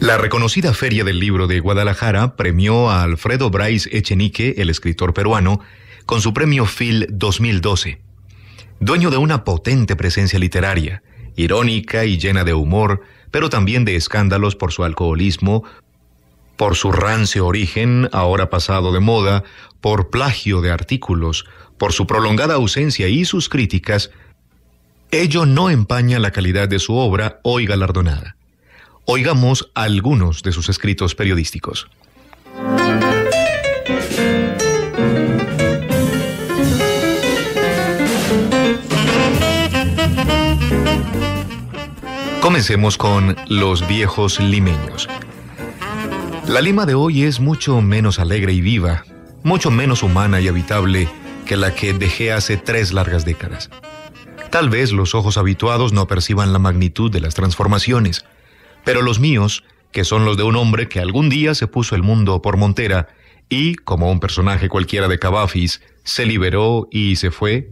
La reconocida Feria del Libro de Guadalajara premió a Alfredo Bryce Echenique, el escritor peruano, con su premio Phil 2012. Dueño de una potente presencia literaria, irónica y llena de humor, pero también de escándalos por su alcoholismo, por su rancio origen, ahora pasado de moda, por plagio de artículos, por su prolongada ausencia y sus críticas, ello no empaña la calidad de su obra hoy galardonada. Oigamos algunos de sus escritos periodísticos. Comencemos con Los viejos limeños. La Lima de hoy es mucho menos alegre y viva, mucho menos humana y habitable que la que dejé hace tres largas décadas. Tal vez los ojos habituados no perciban la magnitud de las transformaciones, pero los míos, que son los de un hombre que algún día se puso el mundo por montera y, como un personaje cualquiera de Cavafis, se liberó y se fue,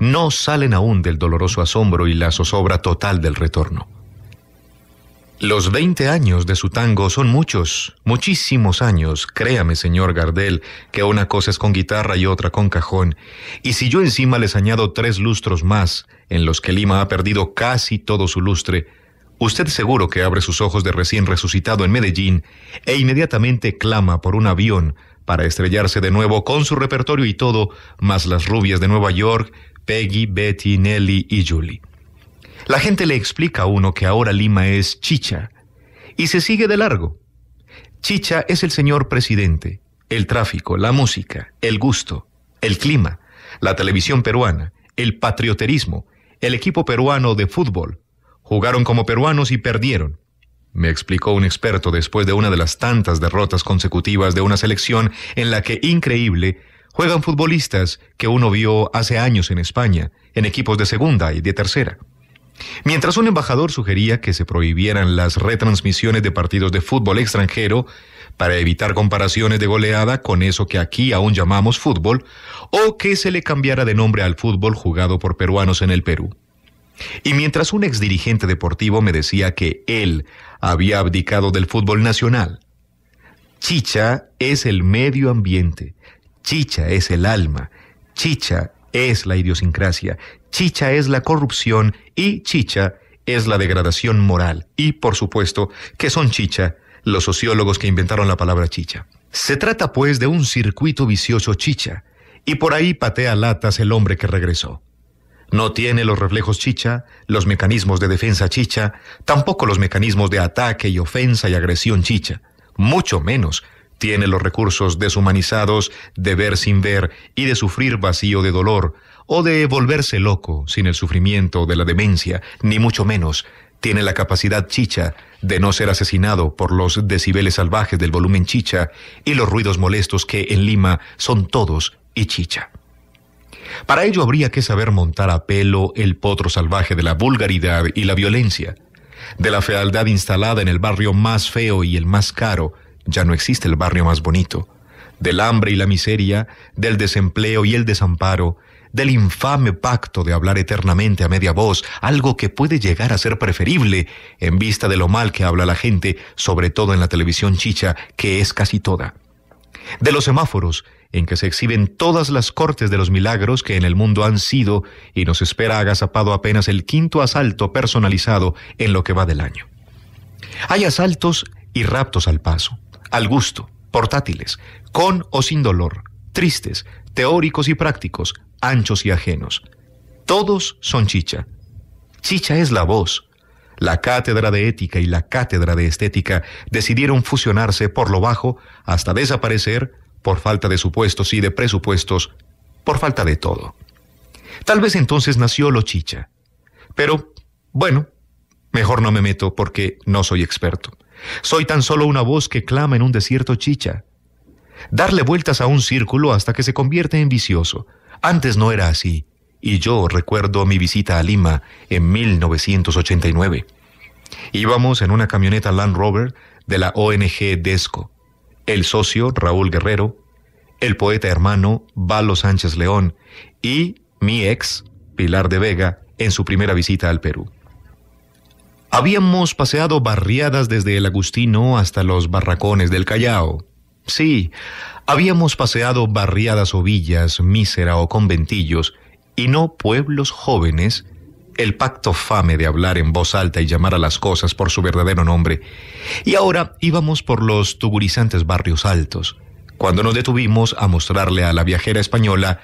no salen aún del doloroso asombro y la zozobra total del retorno. Los 20 años de su tango son muchos, muchísimos años, créame, señor Gardel, que una cosa es con guitarra y otra con cajón, y si yo encima les añado tres lustros más, en los que Lima ha perdido casi todo su lustre, Usted seguro que abre sus ojos de recién resucitado en Medellín e inmediatamente clama por un avión para estrellarse de nuevo con su repertorio y todo, más las rubias de Nueva York, Peggy, Betty, Nelly y Julie. La gente le explica a uno que ahora Lima es chicha y se sigue de largo. Chicha es el señor presidente, el tráfico, la música, el gusto, el clima, la televisión peruana, el patrioterismo, el equipo peruano de fútbol, Jugaron como peruanos y perdieron, me explicó un experto después de una de las tantas derrotas consecutivas de una selección en la que, increíble, juegan futbolistas que uno vio hace años en España, en equipos de segunda y de tercera. Mientras un embajador sugería que se prohibieran las retransmisiones de partidos de fútbol extranjero para evitar comparaciones de goleada con eso que aquí aún llamamos fútbol, o que se le cambiara de nombre al fútbol jugado por peruanos en el Perú. Y mientras un ex dirigente deportivo me decía que él había abdicado del fútbol nacional, Chicha es el medio ambiente, Chicha es el alma, Chicha es la idiosincrasia, Chicha es la corrupción y Chicha es la degradación moral. Y, por supuesto, que son Chicha los sociólogos que inventaron la palabra Chicha. Se trata, pues, de un circuito vicioso Chicha, y por ahí patea latas el hombre que regresó. No tiene los reflejos chicha, los mecanismos de defensa chicha, tampoco los mecanismos de ataque y ofensa y agresión chicha, mucho menos tiene los recursos deshumanizados de ver sin ver y de sufrir vacío de dolor, o de volverse loco sin el sufrimiento de la demencia, ni mucho menos tiene la capacidad chicha de no ser asesinado por los decibeles salvajes del volumen chicha y los ruidos molestos que en Lima son todos y chicha. Para ello habría que saber montar a pelo el potro salvaje de la vulgaridad y la violencia. De la fealdad instalada en el barrio más feo y el más caro, ya no existe el barrio más bonito. Del hambre y la miseria, del desempleo y el desamparo, del infame pacto de hablar eternamente a media voz, algo que puede llegar a ser preferible en vista de lo mal que habla la gente, sobre todo en la televisión chicha, que es casi toda. De los semáforos, en que se exhiben todas las cortes de los milagros que en el mundo han sido y nos espera agazapado apenas el quinto asalto personalizado en lo que va del año. Hay asaltos y raptos al paso, al gusto, portátiles, con o sin dolor, tristes, teóricos y prácticos, anchos y ajenos. Todos son chicha. Chicha es la voz. La cátedra de ética y la cátedra de estética decidieron fusionarse por lo bajo hasta desaparecer por falta de supuestos y de presupuestos, por falta de todo. Tal vez entonces nació lo chicha. Pero, bueno, mejor no me meto porque no soy experto. Soy tan solo una voz que clama en un desierto chicha. Darle vueltas a un círculo hasta que se convierte en vicioso. Antes no era así, y yo recuerdo mi visita a Lima en 1989. Íbamos en una camioneta Land Rover de la ONG DESCO el socio Raúl Guerrero, el poeta hermano Valo Sánchez León y mi ex Pilar de Vega en su primera visita al Perú. Habíamos paseado barriadas desde el Agustino hasta los barracones del Callao. Sí, habíamos paseado barriadas o villas, mísera o conventillos, y no pueblos jóvenes el pacto fame de hablar en voz alta y llamar a las cosas por su verdadero nombre. Y ahora íbamos por los tuburizantes barrios altos, cuando nos detuvimos a mostrarle a la viajera española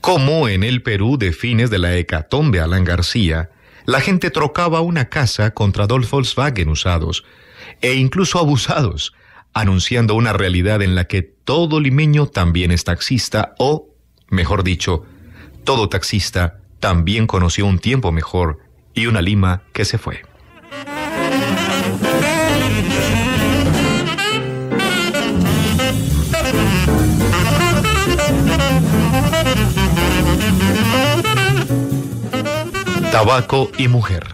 cómo en el Perú de fines de la hecatombe Alan García, la gente trocaba una casa contra dos Volkswagen usados, e incluso abusados, anunciando una realidad en la que todo limeño también es taxista o, mejor dicho, todo taxista también conoció un tiempo mejor y una Lima que se fue. Tabaco y mujer.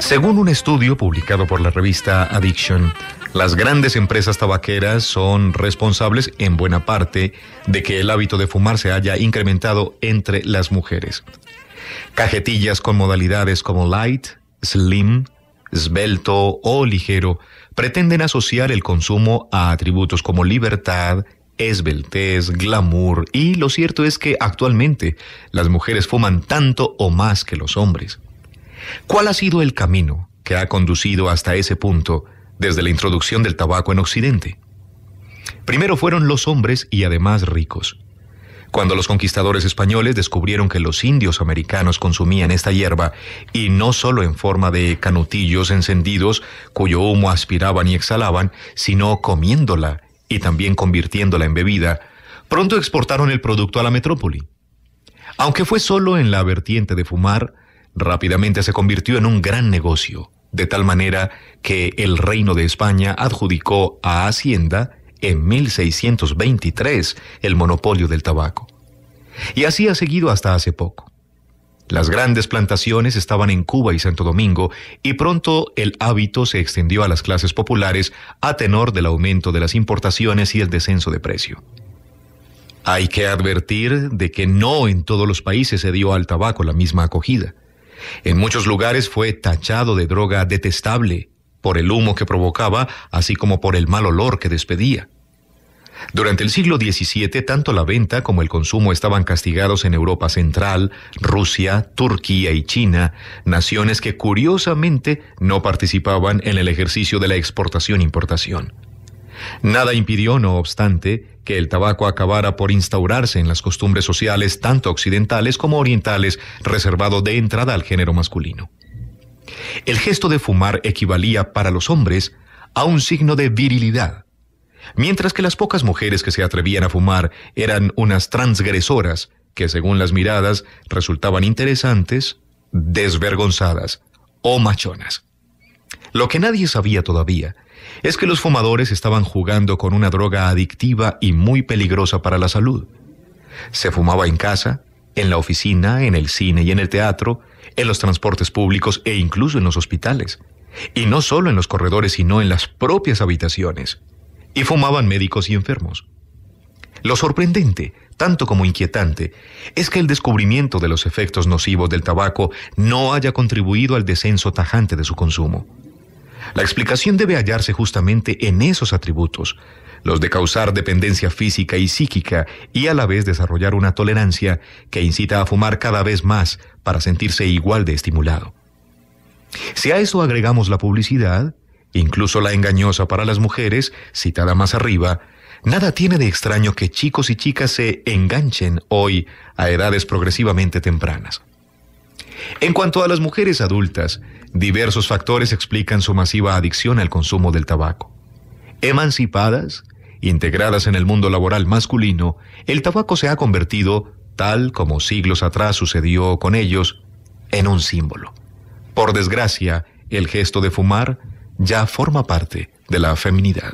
Según un estudio publicado por la revista Addiction, las grandes empresas tabaqueras son responsables en buena parte de que el hábito de fumar se haya incrementado entre las mujeres. Cajetillas con modalidades como light, slim, esbelto o ligero pretenden asociar el consumo a atributos como libertad, esbeltez, glamour y lo cierto es que actualmente las mujeres fuman tanto o más que los hombres. ¿Cuál ha sido el camino que ha conducido hasta ese punto? desde la introducción del tabaco en Occidente. Primero fueron los hombres y además ricos. Cuando los conquistadores españoles descubrieron que los indios americanos consumían esta hierba, y no solo en forma de canutillos encendidos cuyo humo aspiraban y exhalaban, sino comiéndola y también convirtiéndola en bebida, pronto exportaron el producto a la metrópoli. Aunque fue solo en la vertiente de fumar, rápidamente se convirtió en un gran negocio de tal manera que el Reino de España adjudicó a Hacienda en 1623 el monopolio del tabaco. Y así ha seguido hasta hace poco. Las grandes plantaciones estaban en Cuba y Santo Domingo y pronto el hábito se extendió a las clases populares a tenor del aumento de las importaciones y el descenso de precio. Hay que advertir de que no en todos los países se dio al tabaco la misma acogida. En muchos lugares fue tachado de droga detestable por el humo que provocaba, así como por el mal olor que despedía. Durante el siglo XVII, tanto la venta como el consumo estaban castigados en Europa Central, Rusia, Turquía y China, naciones que curiosamente no participaban en el ejercicio de la exportación-importación. Nada impidió, no obstante, que el tabaco acabara por instaurarse en las costumbres sociales tanto occidentales como orientales, reservado de entrada al género masculino. El gesto de fumar equivalía para los hombres a un signo de virilidad, mientras que las pocas mujeres que se atrevían a fumar eran unas transgresoras que, según las miradas, resultaban interesantes, desvergonzadas o machonas. Lo que nadie sabía todavía es que los fumadores estaban jugando con una droga adictiva y muy peligrosa para la salud. Se fumaba en casa, en la oficina, en el cine y en el teatro, en los transportes públicos e incluso en los hospitales. Y no solo en los corredores, sino en las propias habitaciones. Y fumaban médicos y enfermos. Lo sorprendente, tanto como inquietante, es que el descubrimiento de los efectos nocivos del tabaco no haya contribuido al descenso tajante de su consumo. La explicación debe hallarse justamente en esos atributos, los de causar dependencia física y psíquica y a la vez desarrollar una tolerancia que incita a fumar cada vez más para sentirse igual de estimulado. Si a eso agregamos la publicidad, incluso la engañosa para las mujeres, citada más arriba, nada tiene de extraño que chicos y chicas se enganchen hoy a edades progresivamente tempranas. En cuanto a las mujeres adultas, Diversos factores explican su masiva adicción al consumo del tabaco. Emancipadas, integradas en el mundo laboral masculino, el tabaco se ha convertido, tal como siglos atrás sucedió con ellos, en un símbolo. Por desgracia, el gesto de fumar ya forma parte de la feminidad.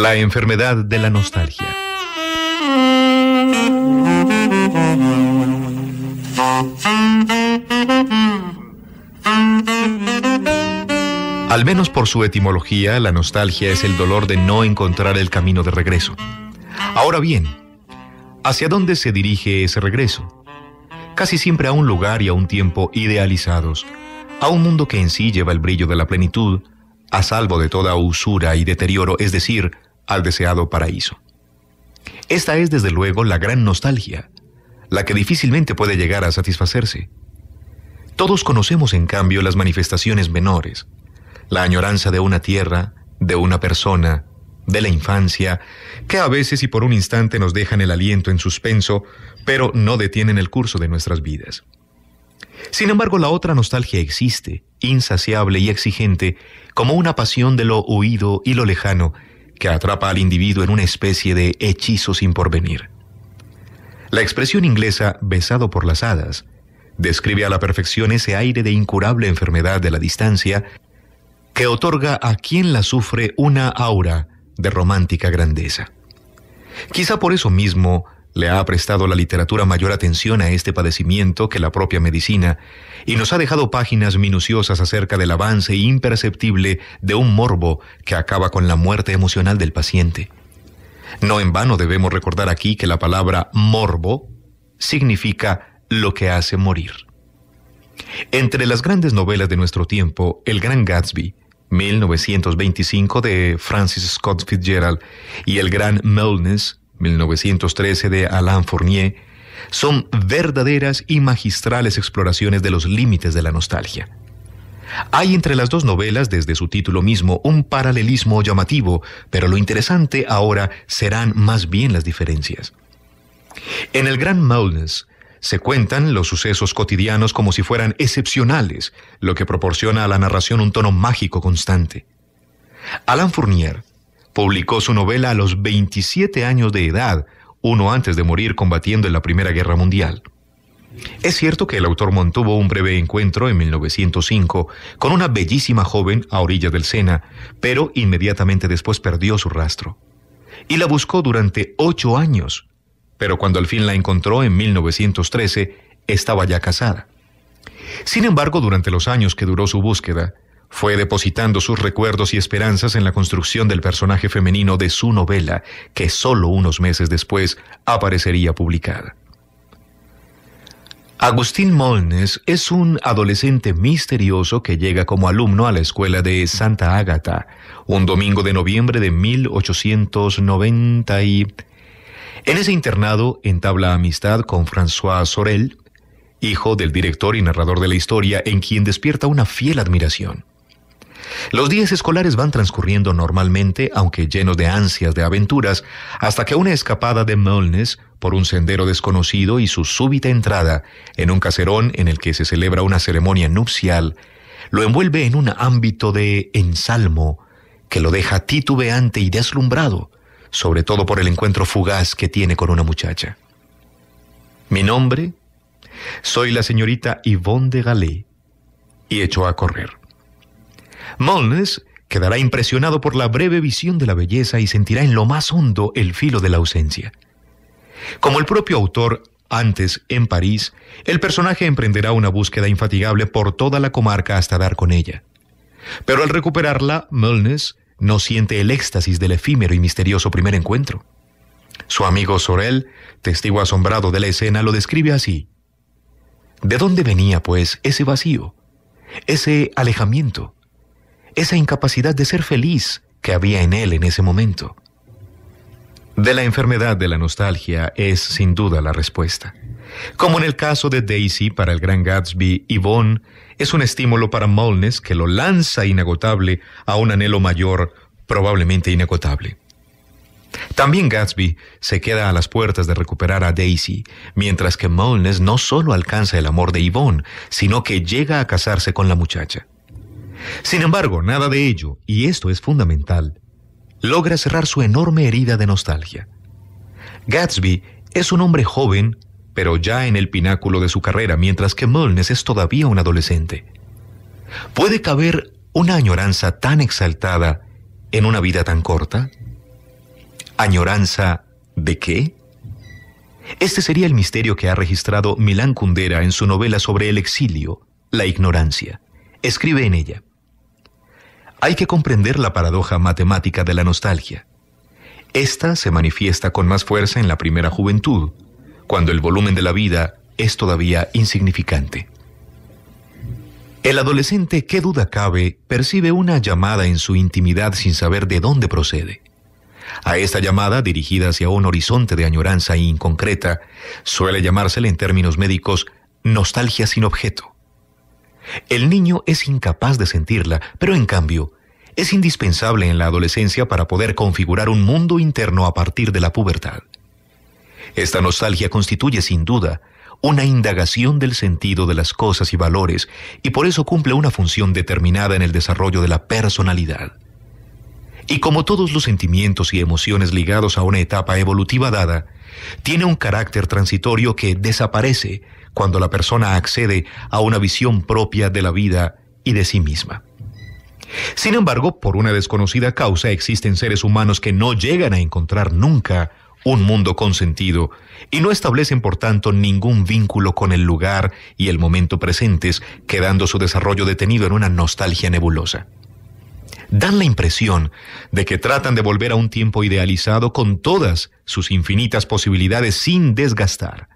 La enfermedad de la nostalgia. Al menos por su etimología, la nostalgia es el dolor de no encontrar el camino de regreso. Ahora bien, ¿hacia dónde se dirige ese regreso? Casi siempre a un lugar y a un tiempo idealizados, a un mundo que en sí lleva el brillo de la plenitud, a salvo de toda usura y deterioro, es decir, al deseado paraíso. Esta es desde luego la gran nostalgia, la que difícilmente puede llegar a satisfacerse. Todos conocemos en cambio las manifestaciones menores, la añoranza de una tierra, de una persona, de la infancia, que a veces y por un instante nos dejan el aliento en suspenso, pero no detienen el curso de nuestras vidas. Sin embargo, la otra nostalgia existe, insaciable y exigente, como una pasión de lo huido y lo lejano, que atrapa al individuo en una especie de hechizo sin porvenir. La expresión inglesa besado por las hadas describe a la perfección ese aire de incurable enfermedad de la distancia que otorga a quien la sufre una aura de romántica grandeza. Quizá por eso mismo le ha prestado la literatura mayor atención a este padecimiento que la propia medicina y nos ha dejado páginas minuciosas acerca del avance imperceptible de un morbo que acaba con la muerte emocional del paciente. No en vano debemos recordar aquí que la palabra morbo significa lo que hace morir. Entre las grandes novelas de nuestro tiempo, El Gran Gatsby, 1925 de Francis Scott Fitzgerald, y El Gran Melness, 1913 de Alain Fournier, son verdaderas y magistrales exploraciones de los límites de la nostalgia. Hay entre las dos novelas, desde su título mismo, un paralelismo llamativo, pero lo interesante ahora serán más bien las diferencias. En el Gran Maulness se cuentan los sucesos cotidianos como si fueran excepcionales, lo que proporciona a la narración un tono mágico constante. Alain Fournier Publicó su novela a los 27 años de edad, uno antes de morir combatiendo en la Primera Guerra Mundial. Es cierto que el autor mantuvo un breve encuentro en 1905 con una bellísima joven a orilla del Sena, pero inmediatamente después perdió su rastro. Y la buscó durante ocho años, pero cuando al fin la encontró en 1913, estaba ya casada. Sin embargo, durante los años que duró su búsqueda, fue depositando sus recuerdos y esperanzas en la construcción del personaje femenino de su novela, que solo unos meses después aparecería publicada. Agustín Molnes es un adolescente misterioso que llega como alumno a la escuela de Santa Ágata, un domingo de noviembre de 1890 y... En ese internado entabla amistad con François Sorel, hijo del director y narrador de la historia, en quien despierta una fiel admiración. Los días escolares van transcurriendo normalmente, aunque llenos de ansias de aventuras, hasta que una escapada de Molnes por un sendero desconocido y su súbita entrada en un caserón en el que se celebra una ceremonia nupcial lo envuelve en un ámbito de ensalmo que lo deja titubeante y deslumbrado, sobre todo por el encuentro fugaz que tiene con una muchacha. Mi nombre, soy la señorita Yvonne de Galé, y echo a correr. Molnes quedará impresionado por la breve visión de la belleza y sentirá en lo más hondo el filo de la ausencia. Como el propio autor antes, en París, el personaje emprenderá una búsqueda infatigable por toda la comarca hasta dar con ella. Pero al recuperarla, Molnes no siente el éxtasis del efímero y misterioso primer encuentro. Su amigo Sorel, testigo asombrado de la escena, lo describe así. ¿De dónde venía, pues, ese vacío? Ese alejamiento esa incapacidad de ser feliz que había en él en ese momento. De la enfermedad de la nostalgia es sin duda la respuesta. Como en el caso de Daisy para el gran Gatsby, Yvonne es un estímulo para Molnes que lo lanza inagotable a un anhelo mayor, probablemente inagotable. También Gatsby se queda a las puertas de recuperar a Daisy, mientras que Molnes no solo alcanza el amor de Yvonne, sino que llega a casarse con la muchacha. Sin embargo, nada de ello, y esto es fundamental, logra cerrar su enorme herida de nostalgia. Gatsby es un hombre joven, pero ya en el pináculo de su carrera, mientras que Molnes es todavía un adolescente. ¿Puede caber una añoranza tan exaltada en una vida tan corta? ¿Añoranza de qué? Este sería el misterio que ha registrado Milán Kundera en su novela sobre el exilio, La ignorancia. Escribe en ella hay que comprender la paradoja matemática de la nostalgia. Esta se manifiesta con más fuerza en la primera juventud, cuando el volumen de la vida es todavía insignificante. El adolescente, qué duda cabe, percibe una llamada en su intimidad sin saber de dónde procede. A esta llamada, dirigida hacia un horizonte de añoranza inconcreta, suele llamársele en términos médicos nostalgia sin objeto. El niño es incapaz de sentirla, pero en cambio, es indispensable en la adolescencia para poder configurar un mundo interno a partir de la pubertad. Esta nostalgia constituye sin duda una indagación del sentido de las cosas y valores y por eso cumple una función determinada en el desarrollo de la personalidad. Y como todos los sentimientos y emociones ligados a una etapa evolutiva dada, tiene un carácter transitorio que desaparece cuando la persona accede a una visión propia de la vida y de sí misma. Sin embargo, por una desconocida causa existen seres humanos que no llegan a encontrar nunca un mundo consentido y no establecen por tanto ningún vínculo con el lugar y el momento presentes, quedando su desarrollo detenido en una nostalgia nebulosa. Dan la impresión de que tratan de volver a un tiempo idealizado con todas sus infinitas posibilidades sin desgastar,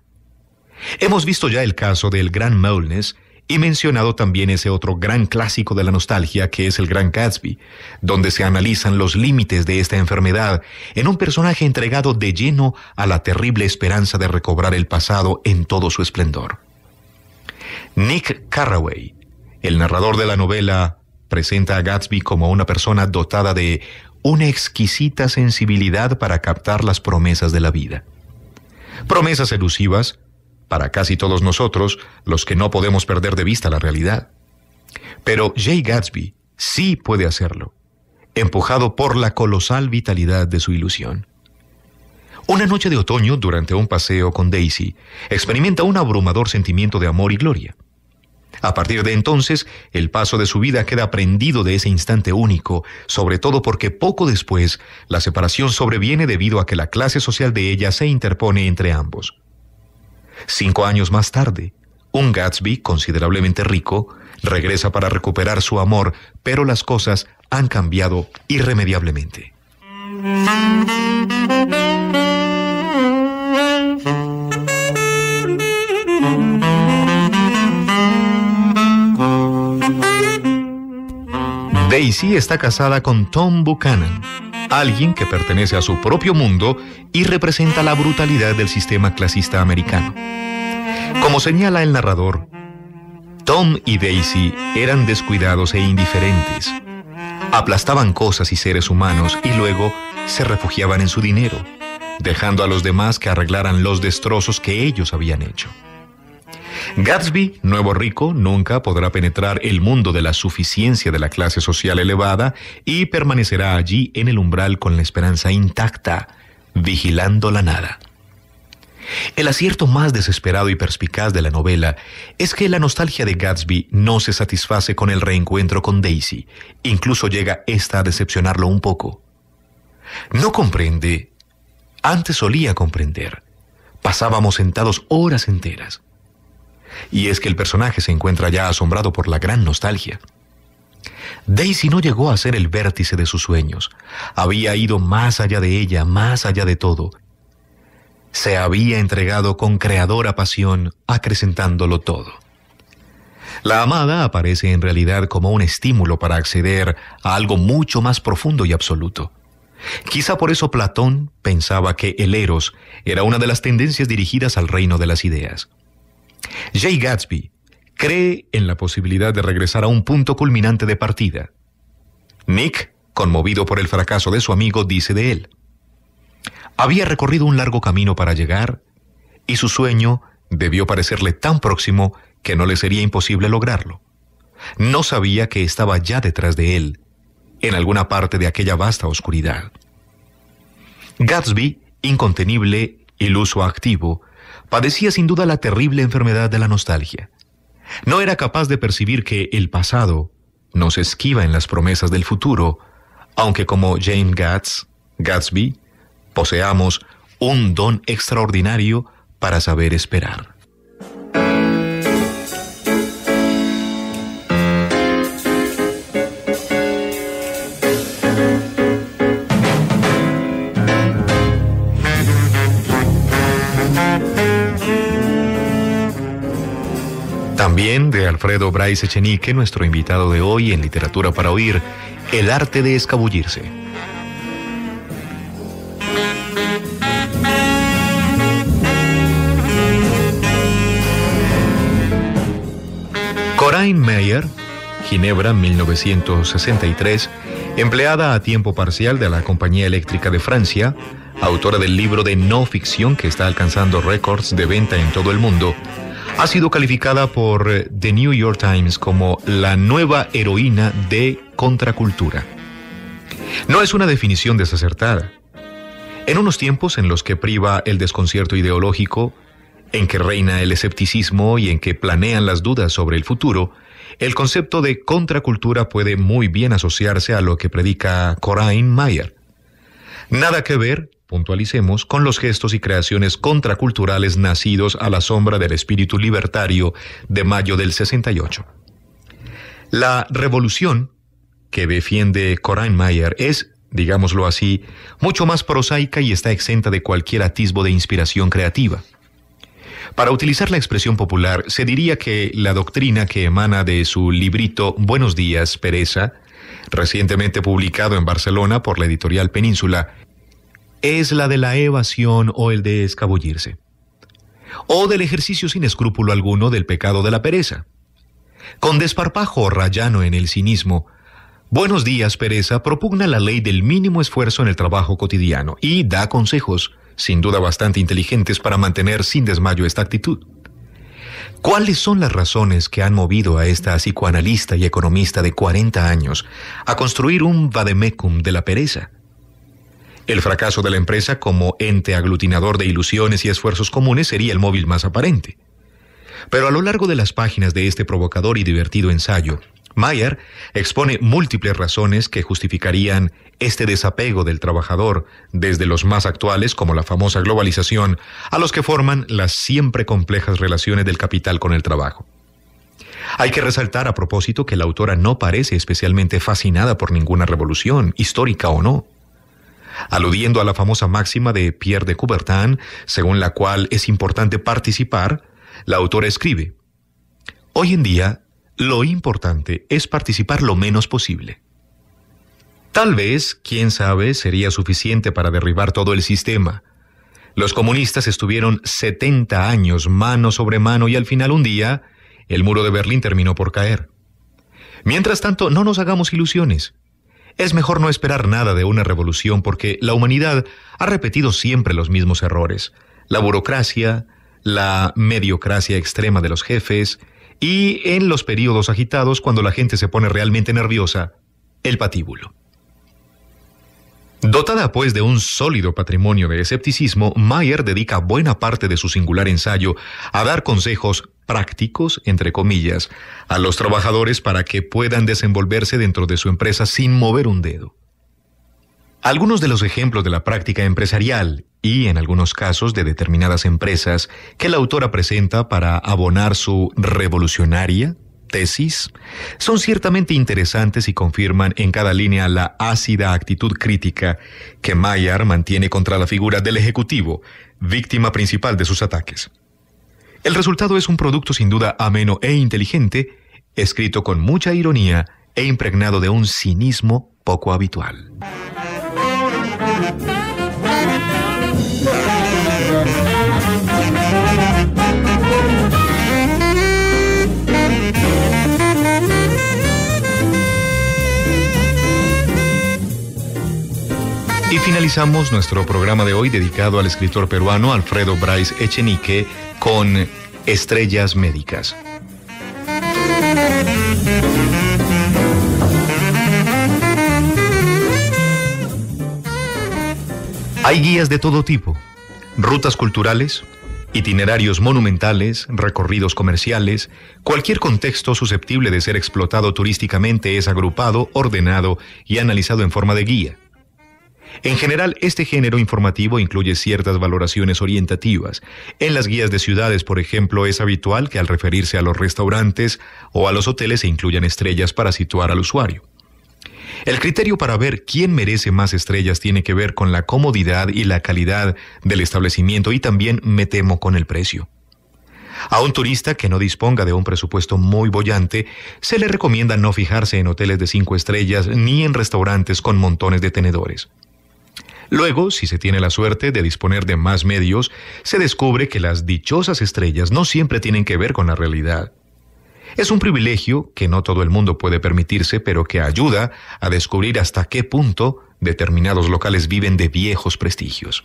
Hemos visto ya el caso del Gran Moulness y mencionado también ese otro gran clásico de la nostalgia que es el Gran Gatsby, donde se analizan los límites de esta enfermedad en un personaje entregado de lleno a la terrible esperanza de recobrar el pasado en todo su esplendor. Nick Carraway, el narrador de la novela, presenta a Gatsby como una persona dotada de una exquisita sensibilidad para captar las promesas de la vida. Promesas elusivas, para casi todos nosotros, los que no podemos perder de vista la realidad. Pero Jay Gatsby sí puede hacerlo, empujado por la colosal vitalidad de su ilusión. Una noche de otoño, durante un paseo con Daisy, experimenta un abrumador sentimiento de amor y gloria. A partir de entonces, el paso de su vida queda prendido de ese instante único, sobre todo porque poco después la separación sobreviene debido a que la clase social de ella se interpone entre ambos. Cinco años más tarde, un Gatsby considerablemente rico regresa para recuperar su amor, pero las cosas han cambiado irremediablemente. Daisy está casada con Tom Buchanan, alguien que pertenece a su propio mundo y representa la brutalidad del sistema clasista americano. Como señala el narrador, Tom y Daisy eran descuidados e indiferentes. Aplastaban cosas y seres humanos y luego se refugiaban en su dinero, dejando a los demás que arreglaran los destrozos que ellos habían hecho. Gatsby, nuevo rico, nunca podrá penetrar el mundo de la suficiencia de la clase social elevada y permanecerá allí en el umbral con la esperanza intacta, vigilando la nada. El acierto más desesperado y perspicaz de la novela es que la nostalgia de Gatsby no se satisface con el reencuentro con Daisy, incluso llega esta a decepcionarlo un poco. No comprende, antes solía comprender. Pasábamos sentados horas enteras y es que el personaje se encuentra ya asombrado por la gran nostalgia. Daisy no llegó a ser el vértice de sus sueños. Había ido más allá de ella, más allá de todo. Se había entregado con creadora pasión, acrecentándolo todo. La amada aparece en realidad como un estímulo para acceder a algo mucho más profundo y absoluto. Quizá por eso Platón pensaba que el eros era una de las tendencias dirigidas al reino de las ideas. Jay Gatsby cree en la posibilidad de regresar a un punto culminante de partida. Nick, conmovido por el fracaso de su amigo, dice de él. Había recorrido un largo camino para llegar, y su sueño debió parecerle tan próximo que no le sería imposible lograrlo. No sabía que estaba ya detrás de él, en alguna parte de aquella vasta oscuridad. Gatsby, incontenible, iluso activo, padecía sin duda la terrible enfermedad de la nostalgia. No era capaz de percibir que el pasado nos esquiva en las promesas del futuro, aunque como Jane Gatsby, poseamos un don extraordinario para saber esperar. Alfredo Bryce Echenique, nuestro invitado de hoy en Literatura para Oír, El arte de escabullirse. Corinne Mayer, Ginebra 1963, empleada a tiempo parcial de la Compañía Eléctrica de Francia, autora del libro de no ficción que está alcanzando récords de venta en todo el mundo, ha sido calificada por eh, The New York Times como la nueva heroína de contracultura. No es una definición desacertada. En unos tiempos en los que priva el desconcierto ideológico, en que reina el escepticismo y en que planean las dudas sobre el futuro, el concepto de contracultura puede muy bien asociarse a lo que predica Corinne Mayer. Nada que ver puntualicemos, con los gestos y creaciones contraculturales nacidos a la sombra del espíritu libertario de mayo del 68. La revolución que defiende Corinne Mayer es, digámoslo así, mucho más prosaica y está exenta de cualquier atisbo de inspiración creativa. Para utilizar la expresión popular, se diría que la doctrina que emana de su librito Buenos días, Pereza, recientemente publicado en Barcelona por la editorial Península, es la de la evasión o el de escabullirse, o del ejercicio sin escrúpulo alguno del pecado de la pereza. Con desparpajo rayano en el cinismo, Buenos días, pereza, propugna la ley del mínimo esfuerzo en el trabajo cotidiano y da consejos, sin duda bastante inteligentes, para mantener sin desmayo esta actitud. ¿Cuáles son las razones que han movido a esta psicoanalista y economista de 40 años a construir un vademecum de la pereza? El fracaso de la empresa como ente aglutinador de ilusiones y esfuerzos comunes sería el móvil más aparente. Pero a lo largo de las páginas de este provocador y divertido ensayo, Mayer expone múltiples razones que justificarían este desapego del trabajador, desde los más actuales, como la famosa globalización, a los que forman las siempre complejas relaciones del capital con el trabajo. Hay que resaltar a propósito que la autora no parece especialmente fascinada por ninguna revolución, histórica o no aludiendo a la famosa máxima de Pierre de Coubertin, según la cual es importante participar, la autora escribe, Hoy en día, lo importante es participar lo menos posible. Tal vez, quién sabe, sería suficiente para derribar todo el sistema. Los comunistas estuvieron 70 años mano sobre mano y al final un día, el muro de Berlín terminó por caer. Mientras tanto, no nos hagamos ilusiones. Es mejor no esperar nada de una revolución porque la humanidad ha repetido siempre los mismos errores. La burocracia, la mediocracia extrema de los jefes y en los periodos agitados cuando la gente se pone realmente nerviosa, el patíbulo. Dotada pues de un sólido patrimonio de escepticismo, Mayer dedica buena parte de su singular ensayo a dar consejos prácticos, entre comillas, a los trabajadores para que puedan desenvolverse dentro de su empresa sin mover un dedo. Algunos de los ejemplos de la práctica empresarial y en algunos casos de determinadas empresas que la autora presenta para abonar su revolucionaria, tesis son ciertamente interesantes y confirman en cada línea la ácida actitud crítica que Mayer mantiene contra la figura del Ejecutivo, víctima principal de sus ataques. El resultado es un producto sin duda ameno e inteligente, escrito con mucha ironía e impregnado de un cinismo poco habitual. Y finalizamos nuestro programa de hoy dedicado al escritor peruano Alfredo Bryce Echenique con Estrellas Médicas. Hay guías de todo tipo, rutas culturales, itinerarios monumentales, recorridos comerciales, cualquier contexto susceptible de ser explotado turísticamente es agrupado, ordenado y analizado en forma de guía. En general, este género informativo incluye ciertas valoraciones orientativas. En las guías de ciudades, por ejemplo, es habitual que al referirse a los restaurantes o a los hoteles se incluyan estrellas para situar al usuario. El criterio para ver quién merece más estrellas tiene que ver con la comodidad y la calidad del establecimiento y también, me temo, con el precio. A un turista que no disponga de un presupuesto muy bollante, se le recomienda no fijarse en hoteles de cinco estrellas ni en restaurantes con montones de tenedores. Luego, si se tiene la suerte de disponer de más medios, se descubre que las dichosas estrellas no siempre tienen que ver con la realidad. Es un privilegio que no todo el mundo puede permitirse, pero que ayuda a descubrir hasta qué punto determinados locales viven de viejos prestigios.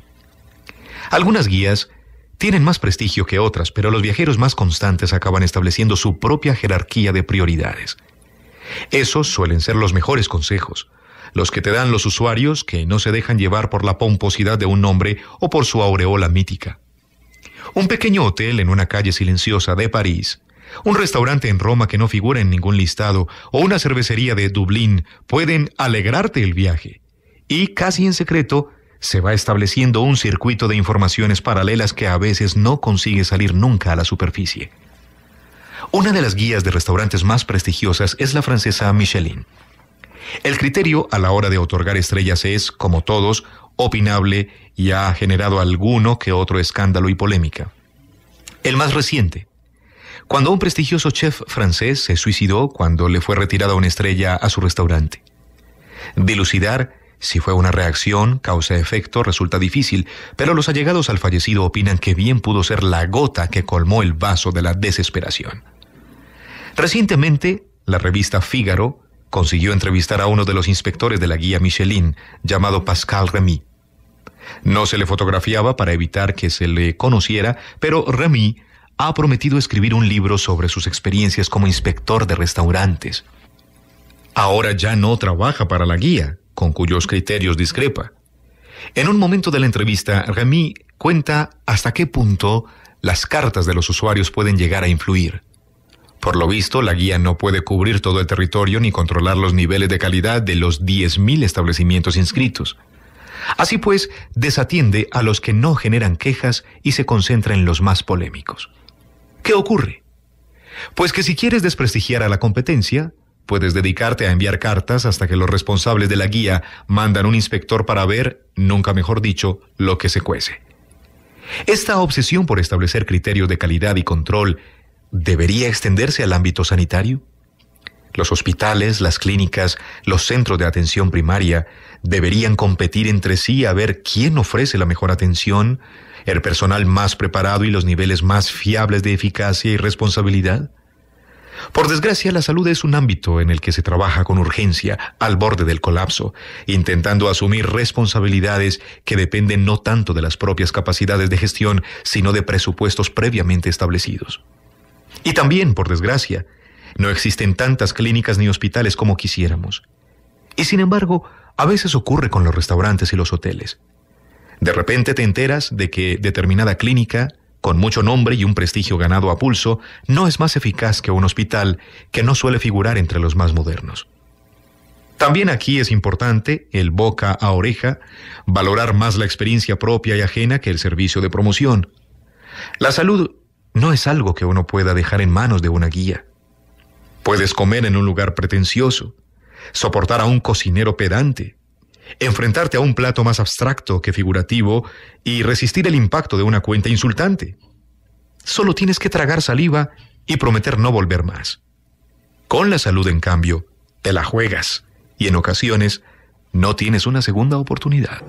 Algunas guías tienen más prestigio que otras, pero los viajeros más constantes acaban estableciendo su propia jerarquía de prioridades. Esos suelen ser los mejores consejos, los que te dan los usuarios que no se dejan llevar por la pomposidad de un nombre o por su aureola mítica. Un pequeño hotel en una calle silenciosa de París, un restaurante en Roma que no figura en ningún listado o una cervecería de Dublín pueden alegrarte el viaje. Y casi en secreto, se va estableciendo un circuito de informaciones paralelas que a veces no consigue salir nunca a la superficie. Una de las guías de restaurantes más prestigiosas es la francesa Michelin. El criterio a la hora de otorgar estrellas es, como todos, opinable y ha generado alguno que otro escándalo y polémica. El más reciente. Cuando un prestigioso chef francés se suicidó cuando le fue retirada una estrella a su restaurante. Dilucidar si fue una reacción, causa-efecto, resulta difícil, pero los allegados al fallecido opinan que bien pudo ser la gota que colmó el vaso de la desesperación. Recientemente, la revista Fígaro consiguió entrevistar a uno de los inspectores de la guía Michelin, llamado Pascal Remy. No se le fotografiaba para evitar que se le conociera, pero Remy ha prometido escribir un libro sobre sus experiencias como inspector de restaurantes. Ahora ya no trabaja para la guía, con cuyos criterios discrepa. En un momento de la entrevista, Remy cuenta hasta qué punto las cartas de los usuarios pueden llegar a influir. Por lo visto, la guía no puede cubrir todo el territorio ni controlar los niveles de calidad de los 10.000 establecimientos inscritos. Así pues, desatiende a los que no generan quejas y se concentra en los más polémicos. ¿Qué ocurre? Pues que si quieres desprestigiar a la competencia, puedes dedicarte a enviar cartas hasta que los responsables de la guía mandan un inspector para ver, nunca mejor dicho, lo que se cuece. Esta obsesión por establecer criterios de calidad y control debería extenderse al ámbito sanitario? Los hospitales, las clínicas, los centros de atención primaria deberían competir entre sí a ver quién ofrece la mejor atención, el personal más preparado y los niveles más fiables de eficacia y responsabilidad. Por desgracia, la salud es un ámbito en el que se trabaja con urgencia, al borde del colapso, intentando asumir responsabilidades que dependen no tanto de las propias capacidades de gestión, sino de presupuestos previamente establecidos. Y también, por desgracia, no existen tantas clínicas ni hospitales como quisiéramos. Y sin embargo, a veces ocurre con los restaurantes y los hoteles. De repente te enteras de que determinada clínica, con mucho nombre y un prestigio ganado a pulso, no es más eficaz que un hospital que no suele figurar entre los más modernos. También aquí es importante, el boca a oreja, valorar más la experiencia propia y ajena que el servicio de promoción. La salud no es algo que uno pueda dejar en manos de una guía. Puedes comer en un lugar pretencioso, soportar a un cocinero pedante, enfrentarte a un plato más abstracto que figurativo y resistir el impacto de una cuenta insultante. Solo tienes que tragar saliva y prometer no volver más. Con la salud, en cambio, te la juegas y en ocasiones no tienes una segunda oportunidad.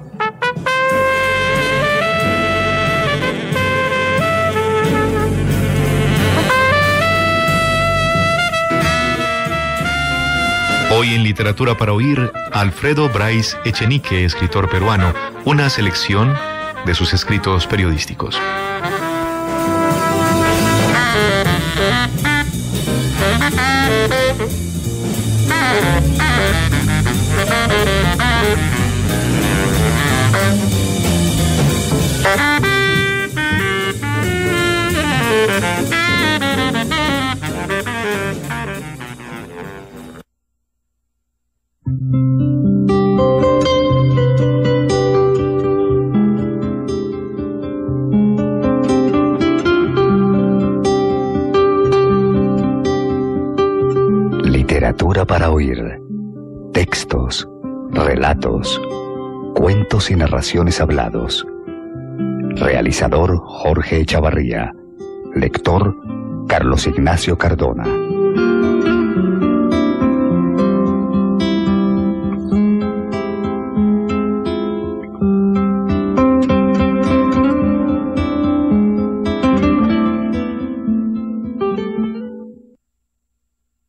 Hoy en Literatura para Oír, Alfredo Bryce Echenique, escritor peruano, una selección de sus escritos periodísticos. y narraciones hablados. Realizador Jorge Echavarría. Lector Carlos Ignacio Cardona.